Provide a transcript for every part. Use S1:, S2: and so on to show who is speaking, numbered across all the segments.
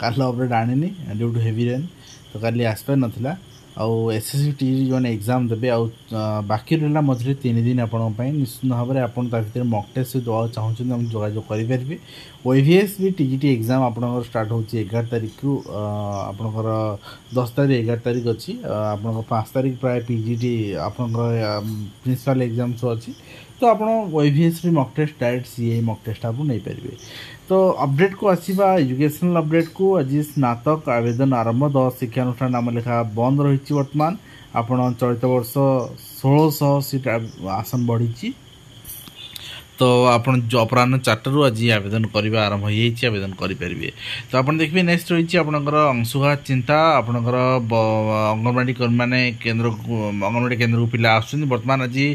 S1: କାଲ ଅପଡ଼େଟ୍ ଆଣିନି due to heavy rain ତ କାଲି ଆସିପାରିନଥିଲା ଆଉ ଏସ୍ ଏସ୍ ସି ଟି ଯେଉଁମାନେ ଏକ୍ଜାମ୍ ଦେବେ ଆଉ ବାକି ରହିଲା ମଝିରେ ତିନି ଦିନ ଆପଣଙ୍କ ପାଇଁ ନିଶ୍ଚିତ ଭାବରେ ଆପଣ ତା ଭିତରେ ମକ୍ ଟେଷ୍ଟ ଯଦି ଦେବାକୁ ଚାହୁଁଛନ୍ତି ଆମକୁ ଯୋଗାଯୋଗ କରିପାରିବେ OAVS B T G T exam ଆପଣଙ୍କର ଷ୍ଟାର୍ଟ ହେଉଛି ଏଗାର ତାରିଖରୁ ଆପଣଙ୍କର ଦଶ ତାରିଖ ଏଗାର ତାରିଖ ଅଛି ଆପଣଙ୍କର ପାଞ୍ଚ ତାରିଖ ପ୍ରାୟ ପି ଜି ଟି ଆପଣଙ୍କର ପ୍ରିନ୍ସିପାଲ୍ ଏକ୍ଜାମ୍ ସବୁ ଅଛି ତ ଆପଣ ଓଏଭିଏସ୍ରେ ମକ୍ ଟେଷ୍ଟ ଡାଇରେକ୍ଟ ସିଏ ମକ୍ ଟେଷ୍ଟ ଆପଣ ନେଇପାରିବେ ତ ଅପଡେଟ୍କୁ ଆସିବା ଏଜୁକେସନାଲ୍ ଅପଡେଟ୍କୁ ଆଜି ସ୍ନାତକ ଆବେଦନ ଆରମ୍ଭ ଦଶ ଶିକ୍ଷାନୁଷ୍ଠାନ ନାମ ଲେଖା ବନ୍ଦ ରହିଛି ବର୍ତ୍ତମାନ ଆପଣ ଚଳିତ ବର୍ଷ ଷୋହଳଶହ ସିଟ୍ ଆସନ ବଢ଼ିଛି ତ ଆପଣ ଅପରାହ୍ନ ଚାରିଟାରୁ ଆଜି ଆବେଦନ କରିବା ଆରମ୍ଭ ହେଇଯାଇଛି ଆବେଦନ କରିପାରିବେ ତ ଆପଣ ଦେଖିବେ ନେକ୍ସଟ ରହିଛି ଆପଣଙ୍କର ଅଂଶୁଘାତ ଚିନ୍ତା ଆପଣଙ୍କର ଅଙ୍ଗନବାଡ଼ି କର୍ମୀମାନେ କେନ୍ଦ୍ରକୁ ଅଙ୍ଗନବାଡ଼ି କେନ୍ଦ୍ରକୁ ପିଲା ଆସୁଛନ୍ତି ବର୍ତ୍ତମାନ ଆଜି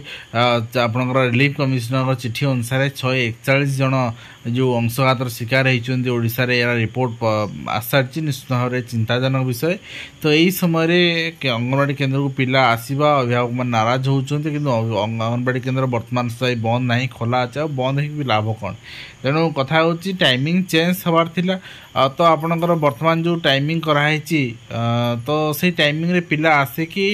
S1: ଆପଣଙ୍କର ରିଲିଫ୍ କମିଶନର ଚିଠି ଅନୁସାରେ ଶହେ ଏକଚାଳିଶ ଜଣ ଯେଉଁ ଅଂଶଘାତର ଶିକାର ହେଇଛନ୍ତି ଓଡ଼ିଶାରେ ଏହାର ରିପୋର୍ଟ ଆସିସାରିଛି ନିଶ୍ଚିତ ଭାବରେ ଚିନ୍ତାଜନକ ବିଷୟ ତ ଏହି ସମୟରେ ଅଙ୍ଗନବାଡ଼ି କେନ୍ଦ୍ରକୁ ପିଲା ଆସିବା ଅଭିଭାବକମାନେ ନାରାଜ ହେଉଛନ୍ତି କିନ୍ତୁ ଅଙ୍ଗନବାଡ଼ି କେନ୍ଦ୍ର ବର୍ତ୍ତମାନ ସ୍ଥାୟୀ ବନ୍ଦ ନାହିଁ ଖୋଲା ଅଛି ଯାଅ ବନ୍ଦ ହେଇକି ବି ଲାଭ କ'ଣ ତେଣୁ କଥା ହେଉଛି ଟାଇମିଂ ଚେଞ୍ଜ ହେବାର ଥିଲା ତ ଆପଣଙ୍କର ବର୍ତ୍ତମାନ ଯେଉଁ ଟାଇମିଂ କରାହେଇଛି ତ ସେଇ ଟାଇମିଂରେ ପିଲା ଆସିକି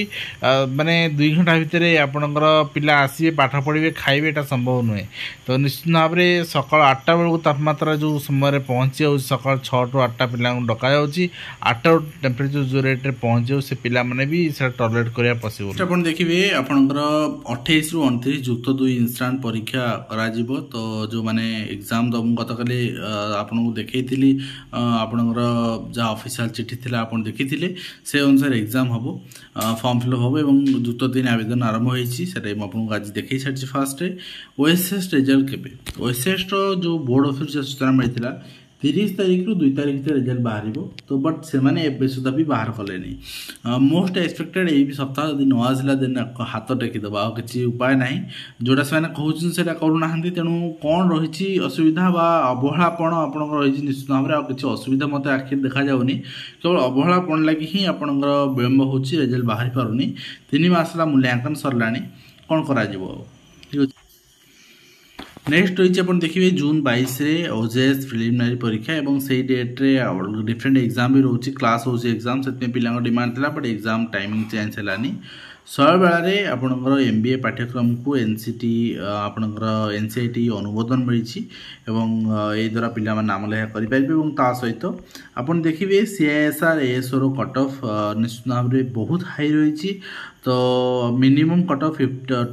S1: ମାନେ ଦୁଇ ଘଣ୍ଟା ଭିତରେ ଆପଣଙ୍କର ପିଲା ଆସିବେ ପାଠ ପଢ଼ିବେ ଖାଇବେ ଏଇଟା ସମ୍ଭବ ନୁହେଁ ତ ନିଶ୍ଚିତ ଭାବରେ ସକାଳ ଆଠଟା ବେଳକୁ ତାପମାତ୍ରା ଯେଉଁ ସମୟରେ ପହଞ୍ଚିଯାଉଛି ସକାଳ ଛଅଟୁ ଆଠଟା ପିଲାଙ୍କୁ ଡକାଯାଉଛି ଆଠଟା ଟେମ୍ପରେଚର ଯେଉଁ ରେଟ୍ରେ ପହଞ୍ଚିଯାଉ ସେ ପିଲାମାନେ ବି ସେଟା ଟଲେଟ୍ କରିବା ପସିବୁଲ୍ ଆପଣ ଦେଖିବେ ଆପଣଙ୍କର ଅଠେଇଶରୁ ଅଣତିରିଶ ଯୁକ୍ତ ଦୁଇ ଇନ୍ଷ୍ଟାଣ୍ଟ ପରୀକ୍ଷା କରାଯାଏ କରାଯିବ ତ ଯେଉଁମାନେ ଏକ୍ଜାମ୍ ଦେବ ଗତକାଲି ଆପଣଙ୍କୁ ଦେଖାଇଥିଲି ଆପଣଙ୍କର ଯାହା ଅଫିସିଆଲ୍ ଚିଠି ଥିଲା ଆପଣ ଦେଖିଥିଲେ ସେ ଅନୁସାରେ ଏକ୍ଜାମ୍ ହେବ ଫର୍ମ ଫିଲ୍ଅପ୍ ହେବ ଏବଂ ଦ୍ରୁତ ଦିନ ଆବେଦନ ଆରମ୍ଭ ହୋଇଛି ସେଟା ମୁଁ ଆପଣଙ୍କୁ ଆଜି ଦେଖାଇ ସାରିଛି ଫାର୍ଷ୍ଟରେ ଓଏସ୍ଏସ୍ ରେଜଲ୍ଟ କେବେ ଓଏସ୍ଏସ୍ର ଯେଉଁ ବୋର୍ଡ଼ ଅଫିସର ସୂଚନା ମିଳିଥିଲା ତିରିଶ ତାରିଖରୁ ଦୁଇ ତାରିଖ ଭିତରେ ରେଜଲ୍ଟ ବାହାରିବ ତ ବଟ୍ ସେମାନେ ଏବେ ସୁଦ୍ଧା ବି ବାହାର କଲେନି ମୋଷ୍ଟ ଏକ୍ସପେକ୍ଟେଡ଼୍ ଏଇ ସପ୍ତାହ ଯଦି ନ ଆସିଲା ଦେନ୍ ହାତ ଟେକିଦେବା ଆଉ କିଛି ଉପାୟ ନାହିଁ ଯେଉଁଟା ସେମାନେ କହୁଛନ୍ତି ସେଇଟା କରୁନାହାନ୍ତି ତେଣୁ କ'ଣ ରହିଛି ଅସୁବିଧା ବା ଅବହେଳାପଣ ଆପଣଙ୍କର ରହିଛି ନିଶ୍ଚିତ ଭାବରେ ଆଉ କିଛି ଅସୁବିଧା ମୋତେ ଆଖିରେ ଦେଖାଯାଉନି କେବଳ ଅବହେଳାପଣ ଲାଗି ହିଁ ଆପଣଙ୍କର ବିଳମ୍ବ ହେଉଛି ରେଜଲ୍ଟ ବାହାରି ପାରୁନି ତିନି ମାସ ହେଲା ମୂଲ୍ୟାଙ୍କନ ସରିଲାଣି କ'ଣ କରାଯିବ ଆଉ ଠିକ୍ ଅଛି নেক্সট রয়েছে আপনার দেখবে জুন বাইশে ওজেএস প্রিলিমিনারি পরীক্ষা এবং সেই ডেট্রে ডিফরেন্ট এক্সাম বি রয়েছে ক্লাস হচ্ছে এক্সাম সেপা ডিমান্ড লা বট এক্সাম টাইমিং চেঞ্জ হলানি ଶହେବେଳାରେ ଆପଣଙ୍କର ଏମ୍ ବି ଏ ପାଠ୍ୟକ୍ରମକୁ ଏନ୍ ସି ଟି ଆପଣଙ୍କର ଏନ୍ ସି ଆଇ ଟି ଅନୁମୋଦନ ମିଳିଛି ଏବଂ ଏଇ ଦ୍ୱାରା ପିଲାମାନେ ନାମ ଲେଖା କରିପାରିବେ ଏବଂ ତା ସହିତ ଆପଣ ଦେଖିବେ ସି ଆଇ ଏସ୍ ଆର୍ ଏଏସ୍ଓର କଟ୍ ଅଫ୍ ନିଶ୍ଚିତ ଭାବରେ ବହୁତ ହାଇ ରହିଛି ତ minimum cut off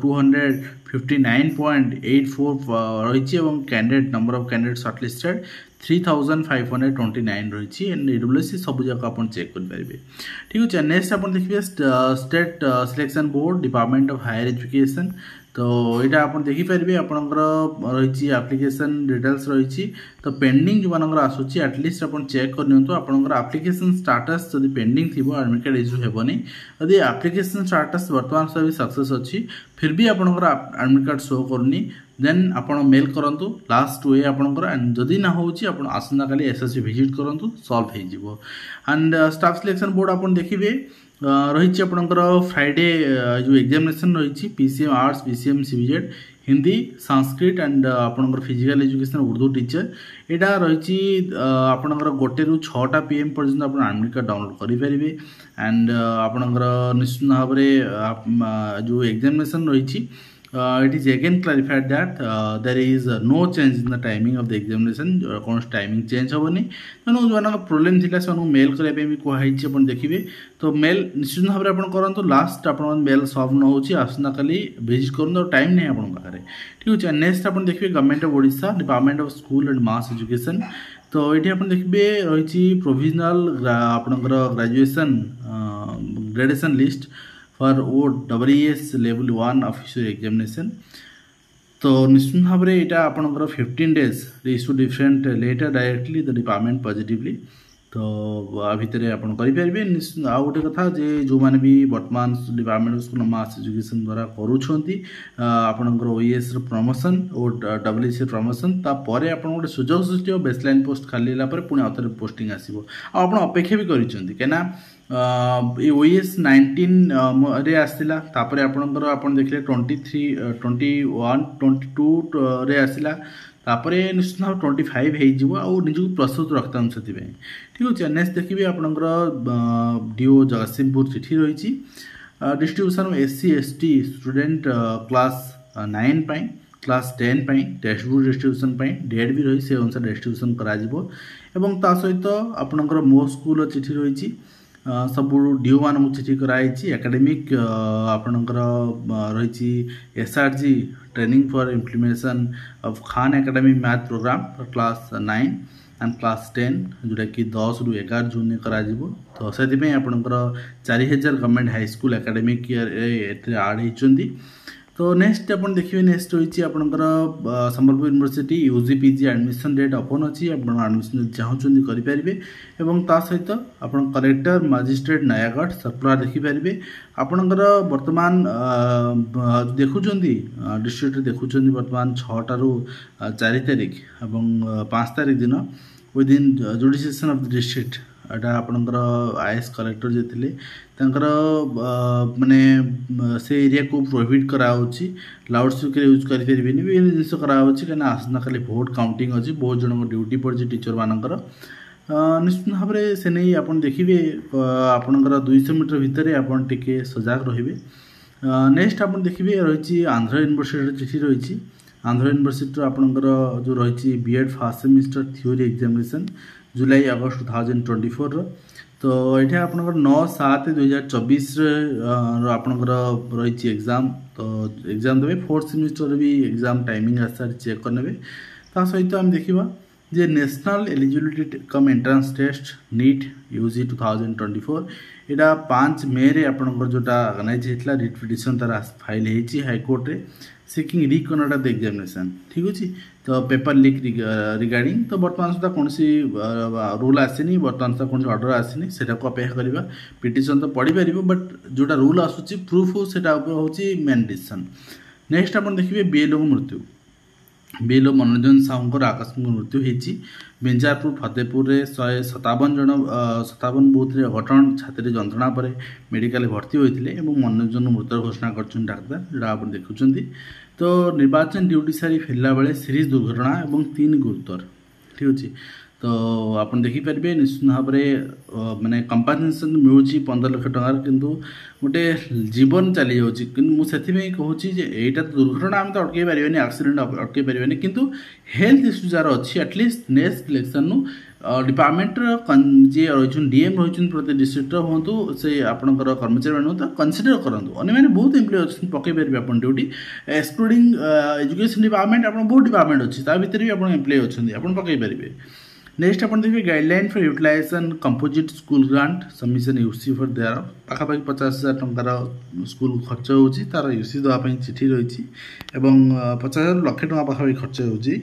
S1: two hundred fifty nine point eight four রয়েছে এবং candidate number of candidate shortlisted three thousand five hundred twenty nine রয়েছে এন্ড ডব্লুএসি সবুজাক আপনার চেক করিপারে ঠিক আছে নেক্সট আপনার দেখবে state selection board department of higher education তো এটা আপনার দেখিপারে আপনার রয়েছে আপ্লিকেসন ডিটেলস রয়েছে তো পেন্ডিং যেমন আসুচি আটলিস্ট আপনার চেক করে নিউ আপনার আপ্লিকেসন স্টাটস যদি পেন্ডিং থাকবে আডমিট কার্ড ইস্যু হবনি যদি আপ্লিকেসন স্টাটস বর্তমান সবি सक्सेस अच्छी फिर भी ଆପଣଙ୍କର ଆଡ଼ମିଟ୍ କାର୍ଡ଼ ଶୋ କରୁନି ଦେନ୍ ଆପଣ ମେଲ୍ କରନ୍ତୁ ଲାଷ୍ଟ ୱେ ଆପଣଙ୍କର ଆଣ୍ଡ ଯଦି ନା ହେଉଛି ଆପଣ ଆସନ୍ତାକାଲି ଏସ୍ ଏସ୍ ସି ଭିଜିଟ୍ କରନ୍ତୁ ସଲ୍ଭ ହେଇଯିବ ଆଣ୍ଡ ଷ୍ଟାଫ୍ ସିଲେକ୍ସନ୍ ବୋର୍ଡ଼ ଆପଣ ଦେଖିବେ रही आपणकर फ्राइडे जो एक्जामेसन रही P C M arts P C M C Z Hindi Sanskrit and आपणकर फिजिकाल एजुकेशन उर्दू टीचर यहाँ रही आपणकर गोटे रु छा पी एम पर्यटन आप आडमिट डाउनलोड करेंगे एंड आपणकर निश्चित भाव में जो एक्जामेसन रही uh, it is again clarified that uh, there is uh, no change in the timing of the examination कौन टाइमिंग चेंज हेनी तेणु जो मान प्रोब्लेम थी तो से मेल करने तो तो भी कहुई आप देखिए तो मेल निश्चित भाव में आप लास्ट आप मेल सल्व न हो आसंता का भिजिट करूँ टाइम नहीं आप पाखे ठीक अच्छे नेक्स्ट आप देखिए government of Odisha department of school and mass education तो ये आप देखिए रही प्रोविजनाल आपणकर graduation graduation list for OAAS level 1 official examination तो निश्चित भाव में यहाँ आप 15 days issue different letter directly the department positively ତ ଆ ଭିତରେ ଆପଣ କରିପାରିବେ ଆଉ ଗୋଟେ କଥା ଯେ ଯେଉଁମାନେ ବି ବର୍ତ୍ତମାନ ଡିପାର୍ଟମେଣ୍ଟ ସ୍କୁଲ ମାସ୍ ଏଜୁକେସନ୍ ଦ୍ୱାରା କରୁଛନ୍ତି ଆପଣଙ୍କର ଓଇଏସ୍ର ପ୍ରମୋସନ୍ ଓ ଡବ୍ଲ୍ୟୁସିର ପ୍ରମୋସନ୍ ତାପରେ ଆପଣ ଗୋଟେ ସୁଯୋଗ ସୃଷ୍ଟି ଓ ବେସ୍ଲାଇନ୍ ପୋଷ୍ଟ ଖାଲି ହେଲା ପରେ ପୁଣି ଆଉଥରେ ପୋଷ୍ଟିଂ ଆସିବ ଆଉ ଆପଣ ଅପେକ୍ଷା ବି କରିଛନ୍ତି କାହିଁକିନା ଏ ଓଏସ୍ ନାଇଣ୍ଟିନ୍ରେ ଆସିଲା ତାପରେ ଆପଣଙ୍କର ଆପଣ ଦେଖିଲେ twenty three twenty one twenty ଟୁରେ ଆସିଲା ତାପରେ ନିଶ୍ଚିତ ଭାବେ ଟ୍ୱେଣ୍ଟି ଫାଇଭ୍ ହେଇଯିବ ଆଉ ନିଜକୁ ପ୍ରସ୍ତୁତ ରଖିଥାନ୍ତୁ ସେଥିପାଇଁ ଠିକ୍ ଅଛି ନେକ୍ସଟ ଦେଖିବି ଆପଣଙ୍କର ଡିଓ ଜଗତସିଂହପୁର ଚିଠି ରହିଛି distribution S C S T student class nine ପାଇଁ କ୍ଲାସ୍ ଟେନ୍ ପାଇଁ ଟେକ୍ସଟ ବୁକ୍ ଡିଷ୍ଟ୍ରିବ୍ୟୁସନ୍ ପାଇଁ ଡେଟ୍ ବି ରହିଛି ସେ ଅନୁସାରେ ଡିଷ୍ଟ୍ରିବ୍ୟୁସନ୍ କରାଯିବ ଏବଂ ତା ସହିତ ଆପଣଙ୍କର ମୋ ସ୍କୁଲର ଚିଠି ରହିଛି सब डी डीओ मान कराई एकाडेमिक आपण रही SRG training for implementation of Khan Academy math program class nine and class ten जोटा कि दस रु एगार जून में तो से आपण चार हजार government high school academic year add होती तो नेक्स्ट आप देखिए नेक्स्ट रही आपंकर सम्बलपुर यूनिवर्सिटी यूजी जि आडमिशन डेट ओपन अच्छी आप आडमिशन चाहूँ करेंगे ता सहित आप कलेक्टर मजिस्ट्रेट नयागढ़ सर्कुलर देखिपारे ଆପଣଙ୍କର बर्तमान ଦେଖୁଛନ୍ତି डिस्ट्रिक्ट ଦେଖୁଛନ୍ତି बर्तमान ଛଅଟାରୁ चार तारिख ଏବଂ पाँच तारिख दिन within jurisdiction of the district ଏଇଟା ଆପଣଙ୍କର ଆଇ ଏସ୍ କଲେକ୍ଟର ଯିଏ ଥିଲେ ତାଙ୍କର ମାନେ ସେ ଏରିଆକୁ ପ୍ରୋହିବିଟ୍ କରାହେଉଛି ଲାଉଡ଼ ସ୍ପିକର ୟୁଜ୍ କରିପାରିବେନି ବିଭିନ୍ନ ଜିନିଷ କରାହେଉଛି କାହିଁକିନା ଆସନ୍ତାକାଲି ଭୋଟ କାଉଣ୍ଟିଂ ଅଛି ବହୁତ ଜଣଙ୍କ ଡ୍ୟୁଟି ପଡ଼ିଛି ଟିଚରମାନଙ୍କର ନିଶ୍ଚିତ ଭାବରେ ସେ ନେଇ ଆପଣ ଦେଖିବେ ଆପଣଙ୍କର ଦୁଇଶହ ମିଟର ଭିତରେ ଆପଣ ଟିକେ ସଜାଗ ରହିବେ ନେକ୍ସଟ ଆପଣ ଦେଖିବେ ରହିଛି ଆନ୍ଧ୍ର ୟୁନିଭର୍ସିଟିର ଚିଠି ରହିଛି ଆନ୍ଧ୍ର ୟୁନିଭର୍ସିଟିର ଆପଣଙ୍କର ଯେଉଁ ରହିଛି B Ed first semester theory examination July August two thousand twenty ଫୋର୍ର ତ ଏଇଠି ଆପଣଙ୍କର ନଅ ସାତ ଦୁଇହଜାର ଚବିଶରେ ଆପଣଙ୍କର ରହିଛି ଏକ୍ଜାମ୍ ତ ଏକ୍ଜାମ୍ ଦେବେ ଫୋର୍ଥ ସେମିଷ୍ଟର ବି ଏକ୍ଜାମ୍ ଟାଇମିଂ ଆସିସାରି ଚେକ୍ କରିନେବେ ତା ସହିତ ଆମେ ଦେଖିବା যে national eligibility cum entrance test NEET UG two thousand twenty four ଏଇଟା ପାଞ୍ଚ ମେରେ ଆପଣଙ୍କର ଯେଉଁଟା ଅର୍ଗାନାଇଜ୍ ହେଇଥିଲା ରିଟ୍ ପିଟିସନ୍ ତା'ର ଫାଇଲ୍ ହେଇଛି ହାଇକୋର୍ଟରେ seeking reconduct of the examination ଠିକ୍ ଅଛି ତ ପେପର ଲିକ୍ ରିଗାର୍ଡିଂ ତ ବର୍ତ୍ତମାନ ସୁଦ୍ଧା କୌଣସି ରୁଲ୍ ଆସିନି ବର୍ତ୍ତମାନ ସୁଦ୍ଧା କୌଣସି ଅର୍ଡ଼ର ଆସିନି ସେଟାକୁ ଅପେକ୍ଷା କରିବା ପିଟିସନ୍ ତ ପଢ଼ିପାରିବ ବଟ୍ ଯେଉଁଟା ରୁଲ୍ ଆସୁଛି ପ୍ରୁଫ୍ ସେଟା ଉପରେ ହେଉଛି ମେନ୍ ଡିସିସନ୍ ନେକ୍ସଟ ଆପଣ ଦେଖିବେ ବିଏଲ୍ଓ ମୃତ୍ୟୁ ବେଲ୍ ଓ ମନୋରଞ୍ଜନ ସାହୁଙ୍କର ଆକସ୍ମିକ ମୃତ୍ୟୁ ହୋଇଛି ବିଞ୍ଜାରପୁର ଫତେପୁରରେ ଶହେ ସତାବନ ଜଣ ସତାବନ ବୁଥରେ ଅଘଟଣ ଛାତିରେ ଯନ୍ତ୍ରଣା ପରେ ମେଡ଼ିକାଲରେ ଭର୍ତ୍ତି ହୋଇଥିଲେ ଏବଂ ମନୋରଞ୍ଜନ ମୃତ ଘୋଷଣା କରିଛନ୍ତି ଡାକ୍ତର ଯେଉଁଟା ଆପଣ ଦେଖୁଛନ୍ତି ତ ନିର୍ବାଚନ ଡ୍ୟୁଟି ସାରି ଫେରିଲା ବେଳେ ସିରିଜ୍ ଦୁର୍ଘଟଣା ଏବଂ ତିନି ଗୁରୁତର ଠିକ୍ ଅଛି ତ ଆପଣ ଦେଖିପାରିବେ ନିଶ୍ଚିତ ଭାବରେ ମାନେ କମ୍ପାନସେସନ୍ ମିଳୁଛି ପନ୍ଦର ଲକ୍ଷ ଟଙ୍କାର କିନ୍ତୁ ଗୋଟେ ଜୀବନ ଚାଲିଯାଉଛି କିନ୍ତୁ ମୁଁ ସେଥିପାଇଁ କହୁଛି ଯେ ଏଇଟା ତ ଦୁର୍ଘଟଣା ଆମେ ତ ଅଟକାଇ ପାରିବାନି ଆକ୍ସିଡେଣ୍ଟ ଅଟକାଇ ପାରିବାନି କିନ୍ତୁ ହେଲ୍ଥ ଇସ୍ୟୁ ଯାହାର ଅଛି ଆଟଲିଷ୍ଟ ନେକ୍ସଟ ଇଲେକ୍ସନ୍ରୁ ଡିପାର୍ଟମେଣ୍ଟର ଯିଏ ରହିଛନ୍ତି ଡିଏମ୍ ରହିଛନ୍ତି ପ୍ରତି ଡିଷ୍ଟ୍ରିକ୍ଟର ହୁଅନ୍ତୁ ସେ ଆପଣଙ୍କର କର୍ମଚାରୀମାନେ ହୁଅନ୍ତୁ କନସିଡର କରନ୍ତୁ ଅନ୍ୟମାନେ ବହୁତ ଏମ୍ପ୍ଲୟ ଅଛନ୍ତି ପକାଇ ପାରିବେ ଆପଣ ଡ୍ୟୁଟି ଏକ୍ସକ୍ଲୁଡ଼ିଂ ଏଜୁକେସନ୍ ଡିପାର୍ଟମେଣ୍ଟ ଆପଣ ବହୁତ ଡିପାର୍ଟମେଣ୍ଟ ଅଛି ତା ଭିତରେ ବି ଆପଣ ଏମ୍ପ୍ଲୟ ଅଛନ୍ତି ଆପଣ ପକାଇ ପାରିବେ নেক্সট আপনার দেখবে guideline for utilisation composite school grant submission UC for দেওয়ার পাখাপাখি পচাশ হাজার টাকার স্কুল খরচ হচ্ছে তার ইউসি দেওয়া চিঠি রয়েছে এবং পচাশ হাজার লক্ষে টাকা পাখাপাখি খরচ হচ্ছে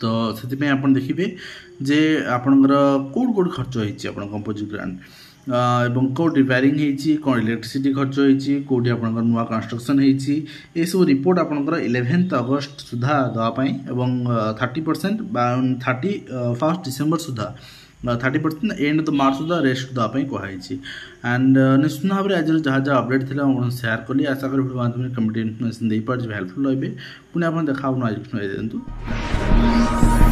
S1: তো ସେଥିପାଇଁ ଆପଣ ଦେଖିବେ ଯେ ଆପଣଙ୍କର କେଉଁଠି କେଉଁଠି ଖର୍ଚ୍ଚ ହେଇଛି ଆପଣ କମ୍ପୋଜିଟ୍ ଗ୍ରାଣ୍ଟ এবং କେଉଁଠି ରିପେୟାରିଂ ହେଇଛି କ'ଣ ଇଲେକ୍ଟ୍ରିସିଟି ଖର୍ଚ୍ଚ ହେଇଛି କେଉଁଠି ଆପଣଙ୍କର ନୂଆ କନଷ୍ଟ୍ରକ୍ସନ୍ ହେଇଛି ଏସବୁ ରିପୋର୍ଟ ଆପଣଙ୍କର ଇଲେଭେନ୍ଥ ଅଗଷ୍ଟ ସୁଦ୍ଧା ଦେବା ପାଇଁ ଏବଂ ଥାର୍ଟି ପରସେଣ୍ଟ ବା ଥାର୍ଟି ଫାର୍ଷ୍ଟ ଡିସେମ୍ବର ସୁଦ୍ଧା thirty percent end of March সুদ্ধা রেস্ট দেওয়া কুহাইছি আন্ড নিশ্চিত ভাবে আজ যা যা অপডেট লা আপনার সেয়ার কলি আশা করি ভিডিও মাধ্যমে কমিটি ইনফরমেশন দিয়ে পারছি হেল্পফুল রহবে পুনে আপনার দেখা আপনার আজ দিন